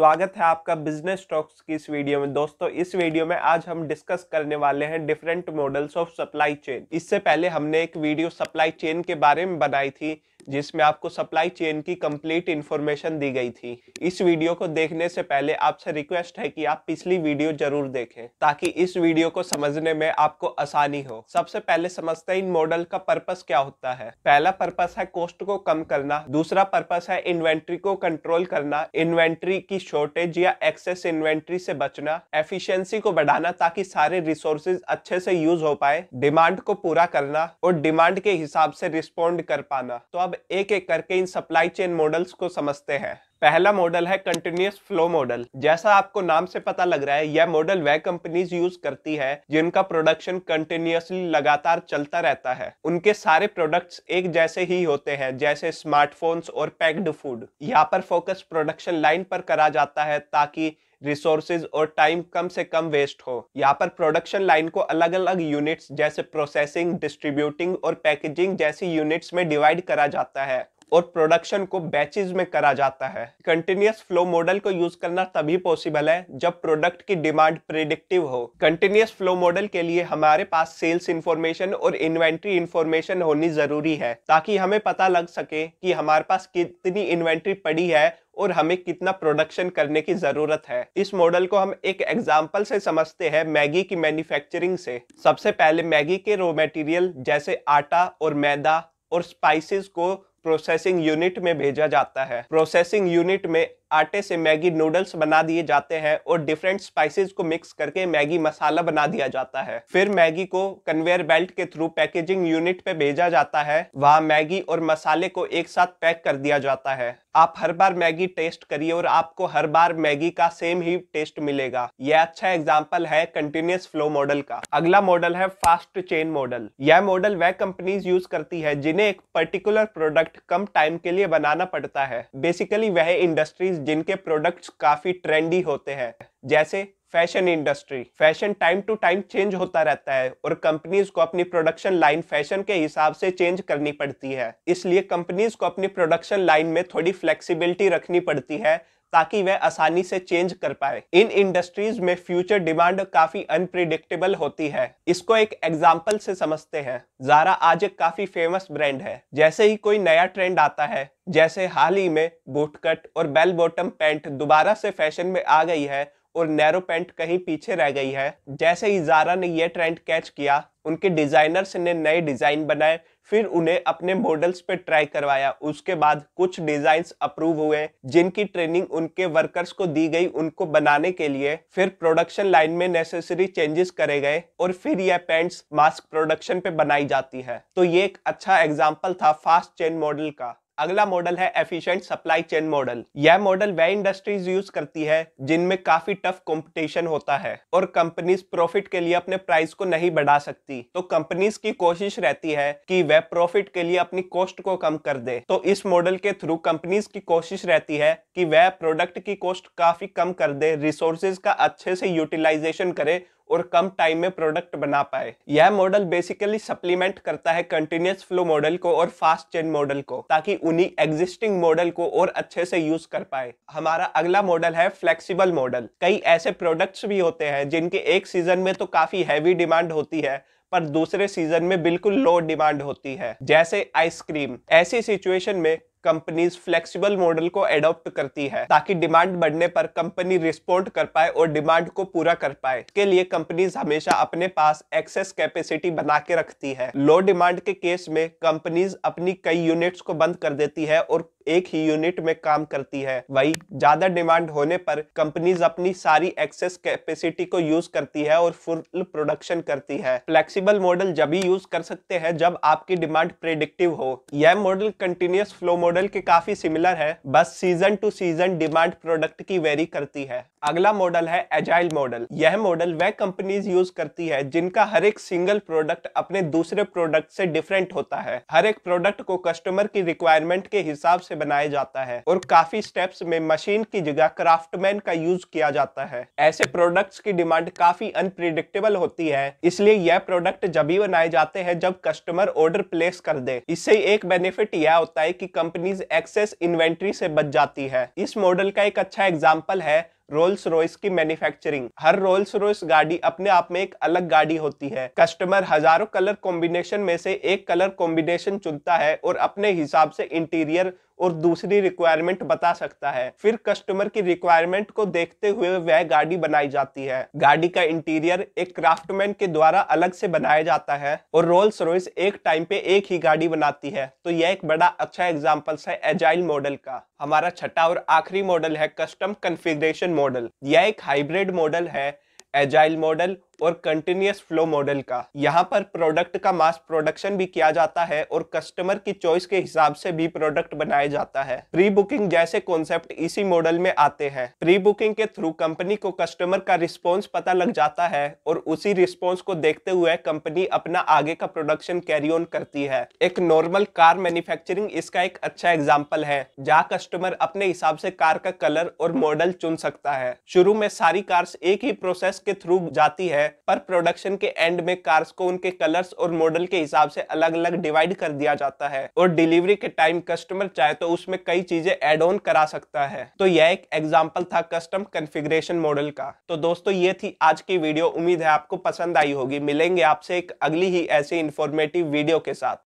स्वागत है आपका बिजनेस स्टॉक्स की इस वीडियो में दोस्तों इस वीडियो में आज हम डिस्कस करने वाले हैं different models of supply chain इससे पहले हमने एक वीडियो सप्लाई चेन के बारे में बनाई थी जिसमें आपको सप्लाई चेन की कंप्लीट इन्फॉर्मेशन दी गई थी इस वीडियो को देखने से पहले आपसे रिक्वेस्ट है कि आप पिछली वीडियो जरूर देखें ताकि इस वीडियो को समझने में आपको आसानी हो सबसे पहले समझते हैं इन मॉडल का पर्पस क्या होता है पहला पर्पस है कॉस्ट को कम करना दूसरा पर्पस है इन्वेंट्री को कंट्रोल करना इन्वेंट्री की शॉर्टेज या एक्सेस इन्वेंट्री से बचना एफिशियंसी को बढ़ाना ताकि सारे रिसोर्सेज अच्छे से यूज हो पाए डिमांड को पूरा करना और डिमांड के हिसाब से रिस्पॉन्ड कर पाना तो आप अब एक एक करके इन सप्लाई चेन मॉडल्स को समझते हैं पहला मॉडल है कंटिन्यूस फ्लो मॉडल जैसा आपको नाम से पता लग रहा है यह मॉडल वह कंपनीज यूज करती है जिनका प्रोडक्शन कंटिन्यूसली लगातार चलता रहता है उनके सारे प्रोडक्ट्स एक जैसे ही होते हैं जैसे स्मार्टफोन्स और पैक्ड फूड यहाँ पर फोकस प्रोडक्शन लाइन पर करा जाता है ताकि रिसोर्सेज और टाइम कम से कम वेस्ट हो यहाँ पर प्रोडक्शन लाइन को अलग अलग यूनिट्स जैसे प्रोसेसिंग डिस्ट्रीब्यूटिंग और पैकेजिंग जैसी यूनिट्स में डिवाइड करा जाता है और प्रोडक्शन को बैचेज में करा जाता है कंटिन्यूस फ्लो मॉडल को यूज करना तभी पॉसिबल है जब प्रोडक्ट की डिमांड प्रिडिक्टिव हो कंटिन्यूस फ्लो मॉडल के लिए हमारे पास सेल्स इंफॉर्मेशन और इन्वेंट्री इंफॉर्मेशन होनी जरूरी है ताकि हमें पता लग सके कि हमारे पास कितनी इन्वेंट्री पड़ी है और हमें कितना प्रोडक्शन करने की जरूरत है इस मॉडल को हम एक एग्जाम्पल से समझते हैं मैगी की मैन्युफैक्चरिंग से सबसे पहले मैगी के रॉ मटेरियल जैसे आटा और मैदा और स्पाइसेस को प्रोसेसिंग यूनिट में भेजा जाता है प्रोसेसिंग यूनिट में आटे से मैगी नूडल्स बना दिए जाते हैं और डिफरेंट स्पाइसेस को मिक्स करके मैगी मसाला बना दिया जाता है फिर मैगी को कन्वेयर बेल्ट के थ्रू पैकेजिंग यूनिट पे भेजा जाता है वहाँ मैगी और मसाले को एक साथ पैक कर दिया जाता है आप हर बार मैगी टेस्ट करिए और आपको हर बार मैगी का सेम ही टेस्ट मिलेगा यह अच्छा एग्जाम्पल है कंटिन्यूस फ्लो मॉडल का अगला मॉडल है फास्ट चेन मॉडल यह मॉडल वह कंपनीज यूज करती है जिन्हें एक पर्टिकुलर प्रोडक्ट कम टाइम के लिए बनाना पड़ता है बेसिकली वह इंडस्ट्रीज जिनके प्रोडक्ट्स काफी ट्रेंडी होते हैं जैसे fashion industry fashion time to time change होता रहता है और कंपनीज को अपनी प्रोडक्शन लाइन फैशन के हिसाब से चेंज करनी पड़ती है इसलिए कंपनीज को अपनी प्रोडक्शन लाइन में थोड़ी फ्लेक्सिबिलिटी रखनी पड़ती है ताकि वह आसानी से चेंज कर पाए इन इंडस्ट्रीज में फ्यूचर डिमांड काफी अनप्रिडिक्टेबल होती है इसको एक एग्जाम्पल से समझते हैं जारा आज एक काफी फेमस ब्रांड है जैसे ही कोई नया ट्रेंड आता है जैसे हाल ही में बूटकट और बेल बॉटम पैंट दोबारा से फैशन में आ गई है और नैरो पैंट कहीं पीछे रह गई है जैसे ही जारा ने यह ट्रेंड कैच किया उनके डिज़ाइनर्स ने नए डिज़ाइन बनाए फिर उन्हें अपने मॉडल्स पे ट्राई करवाया उसके बाद कुछ डिजाइन अप्रूव हुए जिनकी ट्रेनिंग उनके वर्कर्स को दी गई उनको बनाने के लिए फिर प्रोडक्शन लाइन में नेसेसरी चेंजेस करे गए और फिर यह पैंट्स मास्क प्रोडक्शन पे बनाई जाती है तो ये एक अच्छा एग्जाम्पल था फास्ट चेन मॉडल का अगला मॉडल है एफिशिएंट सप्लाई चेन मॉडल यह मॉडल वह इंडस्ट्रीज यूज करती है जिनमें काफी टफ कंपटीशन होता है और कंपनीज प्रॉफिट के लिए अपने प्राइस को नहीं बढ़ा सकती तो कंपनीज की कोशिश रहती है कि वह प्रॉफिट के लिए अपनी कॉस्ट को कम कर दे तो इस मॉडल के थ्रू कंपनीज की कोशिश रहती है कि वह प्रोडक्ट की कॉस्ट काफी कम कर दे रिसोर्सेज का अच्छे से यूटिलाइजेशन करे और कम टाइम में प्रोडक्ट बना पाए यह मॉडल बेसिकली सप्लीमेंट करता है कंटिन्यूस फ्लो मॉडल को और फास्ट चेन मॉडल को ताकि उन्हीं एग्जिस्टिंग मॉडल को और अच्छे से यूज कर पाए हमारा अगला मॉडल है फ्लेक्सिबल मॉडल कई ऐसे प्रोडक्ट्स भी होते हैं जिनके एक सीजन में तो काफी हैवी डिमांड होती है पर दूसरे सीजन में बिल्कुल लो डिमांड होती है जैसे आइसक्रीम ऐसी सिचुएशन में कंपनीज फ्लेक्सिबल मॉडल को एडॉप्ट करती है ताकि डिमांड बढ़ने पर कंपनी रिस्पोंड कर पाए और डिमांड को पूरा कर पाए इसके लिए कंपनीज हमेशा अपने पास एक्सेस कैपेसिटी बना के रखती है लो डिमांड के केस में कंपनीज अपनी कई यूनिट्स को बंद कर देती है और एक ही यूनिट में काम करती है वही ज्यादा डिमांड होने पर कंपनीज अपनी सारी एक्सेस कैपेसिटी को यूज करती है और फुल प्रोडक्शन करती है फ्लेक्सिबल मॉडल जब ही यूज कर सकते हैं जब आपकी डिमांड प्रेडिक्टिव हो यह मॉडल कंटिन्यूस फ्लो मॉडल के काफी सिमिलर है बस season to season demand product की वेरी करती है अगला मॉडल है एजाइल मॉडल यह मॉडल वह कंपनीज यूज करती है जिनका हर एक सिंगल प्रोडक्ट अपने दूसरे प्रोडक्ट से डिफरेंट होता है हर एक प्रोडक्ट को कस्टमर की रिक्वायरमेंट के हिसाब से बनाया जाता है और काफी स्टेप्स में मशीन की जगह क्राफ्टमैन का यूज किया जाता है ऐसे प्रोडक्ट्स की डिमांड काफी अनप्रिडिक्टेबल होती है इसलिए यह प्रोडक्ट जब ही बनाए जाते हैं जब कस्टमर ऑर्डर प्लेस कर दे इससे एक बेनिफिट यह होता है की कंपनीज एक्सेस इन्वेंट्री से बच जाती है इस मॉडल का एक अच्छा एग्जाम्पल है रोल्स रॉयस की मैन्युफैक्चरिंग हर रोल्स रॉयस गाड़ी अपने आप में एक अलग गाड़ी होती है कस्टमर हजारों कलर कॉम्बिनेशन में से एक कलर कॉम्बिनेशन चुनता है और अपने हिसाब से इंटीरियर और दूसरी रिक्वायरमेंट बता सकता है फिर कस्टमर की रिक्वायरमेंट को देखते हुए वह गाड़ी बनाई जाती है गाड़ी का इंटीरियर एक क्राफ्टमैन के द्वारा अलग से बनाया जाता है और रोल्स रॉयस एक टाइम पे एक ही गाड़ी बनाती है तो यह एक बड़ा अच्छा एग्जाम्पल है एजाइल मॉडल का हमारा छठा और आखिरी मॉडल है कस्टम कन्फिग्रेशन मॉडल यह एक हाइब्रिड मॉडल है एजाइल मॉडल और कंटिन्यूस फ्लो मॉडल का यहाँ पर प्रोडक्ट का मास प्रोडक्शन भी किया जाता है और कस्टमर की चॉइस के हिसाब से भी प्रोडक्ट बनाया जाता है प्री बुकिंग जैसे कॉन्सेप्ट इसी मॉडल में आते हैं प्री बुकिंग के थ्रू कंपनी को कस्टमर का रिस्पॉन्स पता लग जाता है और उसी रिस्पॉन्स को देखते हुए कंपनी अपना आगे का प्रोडक्शन कैरी ऑन करती है एक नॉर्मल कार मैन्युफैक्चरिंग इसका एक अच्छा एग्जाम्पल है जहाँ कस्टमर अपने हिसाब से कार का कलर और मॉडल चुन सकता है शुरू में सारी कार्स एक ही प्रोसेस के थ्रू जाती है पर प्रोडक्शन के एंड में कार्स को उनके कलर्स और मॉडल के हिसाब से अलग अलग डिवाइड कर दिया जाता है और डिलीवरी के टाइम कस्टमर चाहे तो उसमें कई चीजें एड ऑन करा सकता है तो यह एक एग्जाम्पल था कस्टम कन्फिग्रेशन मॉडल का तो दोस्तों ये थी आज की वीडियो उम्मीद है आपको पसंद आई होगी मिलेंगे आपसे एक अगली ही ऐसी इन्फॉर्मेटिव वीडियो के साथ